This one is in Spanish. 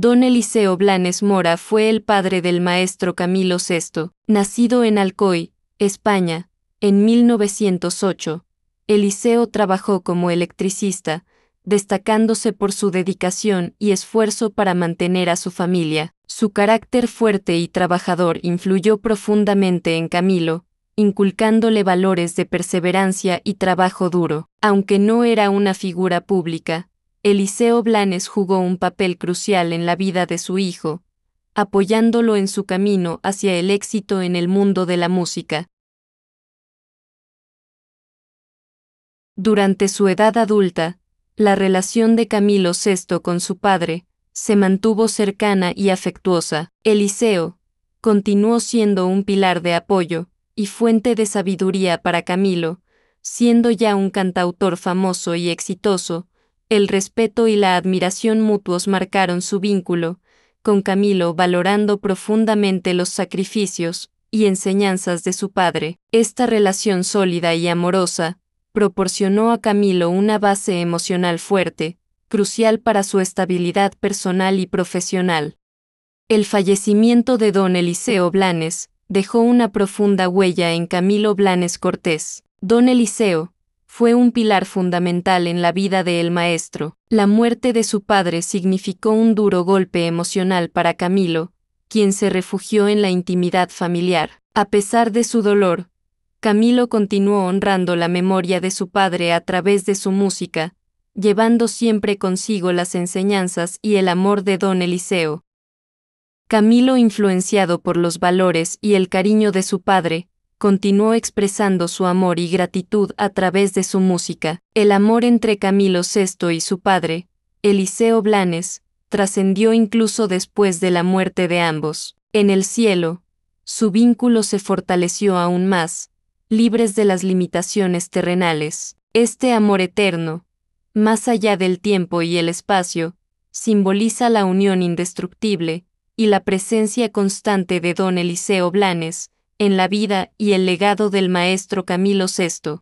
Don Eliseo Blanes Mora fue el padre del maestro Camilo VI, nacido en Alcoy, España, en 1908. Eliseo trabajó como electricista, destacándose por su dedicación y esfuerzo para mantener a su familia. Su carácter fuerte y trabajador influyó profundamente en Camilo, inculcándole valores de perseverancia y trabajo duro. Aunque no era una figura pública, Eliseo Blanes jugó un papel crucial en la vida de su hijo, apoyándolo en su camino hacia el éxito en el mundo de la música. Durante su edad adulta, la relación de Camilo VI con su padre se mantuvo cercana y afectuosa. Eliseo continuó siendo un pilar de apoyo y fuente de sabiduría para Camilo, siendo ya un cantautor famoso y exitoso, el respeto y la admiración mutuos marcaron su vínculo, con Camilo valorando profundamente los sacrificios y enseñanzas de su padre. Esta relación sólida y amorosa proporcionó a Camilo una base emocional fuerte, crucial para su estabilidad personal y profesional. El fallecimiento de don Eliseo Blanes dejó una profunda huella en Camilo Blanes Cortés. Don Eliseo, fue un pilar fundamental en la vida de el maestro. La muerte de su padre significó un duro golpe emocional para Camilo, quien se refugió en la intimidad familiar. A pesar de su dolor, Camilo continuó honrando la memoria de su padre a través de su música, llevando siempre consigo las enseñanzas y el amor de don Eliseo. Camilo, influenciado por los valores y el cariño de su padre, continuó expresando su amor y gratitud a través de su música. El amor entre Camilo VI y su padre, Eliseo Blanes, trascendió incluso después de la muerte de ambos. En el cielo, su vínculo se fortaleció aún más, libres de las limitaciones terrenales. Este amor eterno, más allá del tiempo y el espacio, simboliza la unión indestructible y la presencia constante de don Eliseo Blanes, en la vida y el legado del maestro Camilo VI.